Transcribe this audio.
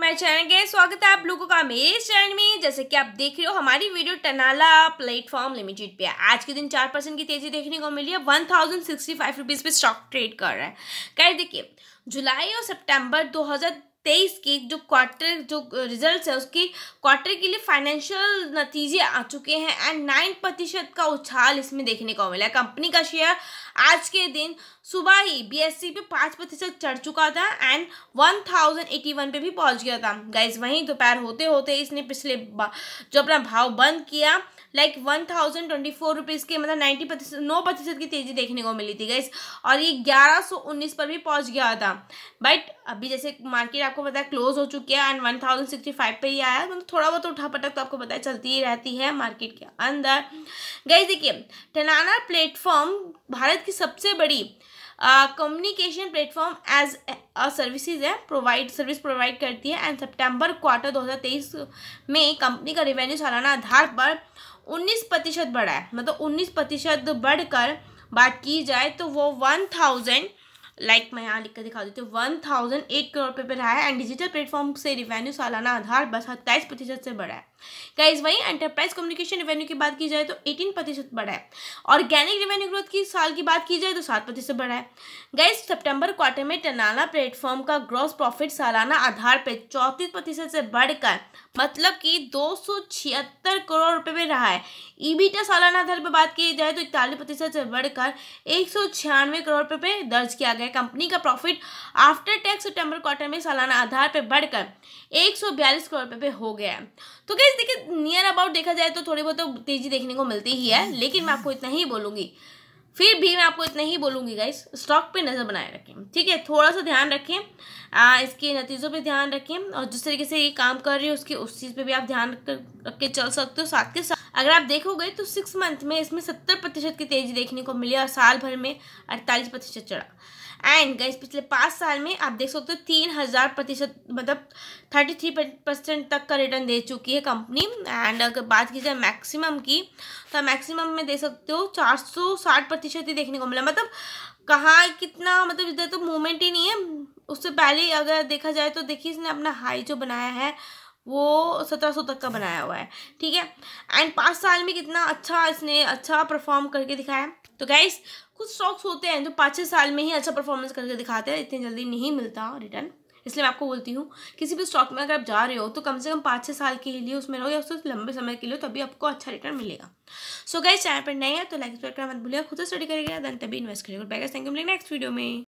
मेरे चैनल के स्वागत है आप लोगों का मेरे चैनल में जैसे कि आप देख रहे हो हमारी वीडियो टनाला प्लेटफॉर्म लिमिटेड पे आज के दिन चार परसेंट की तेजी देखने को मिली है one thousand sixty five rupees पे स्टॉक ट्रेड कर रहा है कह देखिए जुलाई और सितंबर तेईस की जो क्वार्टर जो रिजल्ट uh, है उसकी क्वार्टर के लिए फाइनेंशियल नतीजे आ चुके हैं एंड नाइन प्रतिशत का उछाल इसमें देखने को मिला कंपनी का शेयर आज के दिन सुबह ही बीएससी e पे पाँच प्रतिशत चढ़ चुका था and one thousand eighty one पर भी पहुंच गया था गाइज वहीं दोपहर होते होते इसने पिछले जो अपना भाव बंद किया like one thousand twenty four rupees के मतलब नाइन्टी प्रतिशत नौ प्रतिशत की तेज़ी देखने को मिली थी गाइज और ये ग्यारह सौ उन्नीस पर भी पहुंच गया था बट अभी जैसे मार्केट आपको आपको पता है क्लोज हो चुकी है and one thousand sixty five पर ही आया मतलब थोड़ा बहुत उठा पटक तो आपको पता है चलती ही रहती है मार्केट के अंदर गई देखिए टनाना प्लेटफॉर्म भारत की सबसे बड़ी communication platform as a services है प्रोवाइड सर्विस प्रोवाइड करती है एंड सेप्टेम्बर क्वार्टर तेईस में कंपनी का रेवेन्यू सालाना आधार पर उन्नीस प्रतिशत बढ़ा है मतलब उन्नीस प्रतिशत बढ़कर बात की जाए तो वो वन थाउजेंड लाइक like मैं यहाँ लिख कर दिखा देती हूँ वन थाउजेंड एट करोड़ रुपये पर रहा है एंड डिजिटल प्लेटफॉर्म से रिवेन्यू सालाना आधार बस सत्ताईस प्रतिशत से बढ़ा है गाइज वहीं एंटरप्राइज कम्युनिकेशन रेवेन्यू की बात की जाए तो एटीन प्रतिशत बढ़ा है ऑर्गेनिक रेवेन्यू ग्रोथ की साल की बात की जाए तो सात प्रतिशत बढ़ा है गाइज सितंबर क्वार्टर में टनाला प्लेटफॉर्म का ग्रॉस प्रॉफिट सालाना आधार पर चौंतीस प्रतिशत से बढ़कर मतलब कि दो सौ छिहत्तर करोड़ रुपये में रहा है ईबीटा सालाना आधार पर बात की जाए तो इकतालीस प्रतिशत से बढ़कर एक सौ छियानवे करोड़ रुपये पर दर्ज किया गया है कंपनी का प्रॉफिट आफ्टर टैक्स सितंबर क्वार्टर में सालाना आधार पर बढ़कर एक सौ बयालीस करोड़ रुपये पे हो गया है तो गैस देखिए नियर अबाउट देखा जाए तो थोड़ी बहुत तो तेजी देखने को मिलती ही है लेकिन मैं आपको इतना ही बोलूँगी फिर भी मैं आपको इतना ही बोलूँगी गाइस स्टॉक पे नज़र बनाए रखें ठीक है थोड़ा सा ध्यान रखें आ, इसके नतीजों पे ध्यान रखें और जिस तरीके से ये काम कर रही है उसके उस चीज़ पे भी आप ध्यान रख के चल सकते हो साथ के साथ अगर आप देखोगे तो सिक्स मंथ में इसमें सत्तर प्रतिशत की तेजी देखने को मिली और साल भर में अड़तालीस प्रतिशत चढ़ा एंड गए पिछले पाँच साल में आप देख सकते हो तीन हज़ार प्रतिशत मतलब थर्टी थ्री परसेंट तक का रिटर्न दे चुकी है कंपनी एंड अगर बात की जाए मैक्सिमम की तो मैक्सिमम में दे सकते हो चार सौ साठ प्रतिशत ही देखने को मिला मतलब कहाँ कितना मतलब इधर तो मूवमेंट ही नहीं है उससे पहले अगर देखा जाए तो देखिए इसने अपना हाई जो बनाया है वो सत्रह सौ तक का बनाया हुआ है ठीक है एंड पाँच साल में कितना अच्छा इसने अच्छा परफॉर्म करके दिखाया तो गाइस कुछ स्टॉक्स होते हैं जो पाँच छः साल में ही अच्छा परफॉर्मेंस करके दिखाते हैं इतनी जल्दी नहीं मिलता रिटर्न इसलिए मैं आपको बोलती हूँ किसी भी स्टॉक में अगर आप जा रहे हो तो कम से कम पाँच छः साल के लिए उसमें रहो या उससे लंबे समय के लिए तभी आपको अच्छा रिटर्न मिलेगा सो गाइस चैनल पर नए हैं तो लाइक सब्सक्राइब करना मत भूलिएगा खुद से स्टडी करेगा देन तभी इन्वेस्ट करेगा थैंक यू नेक्स्ट वीडियो में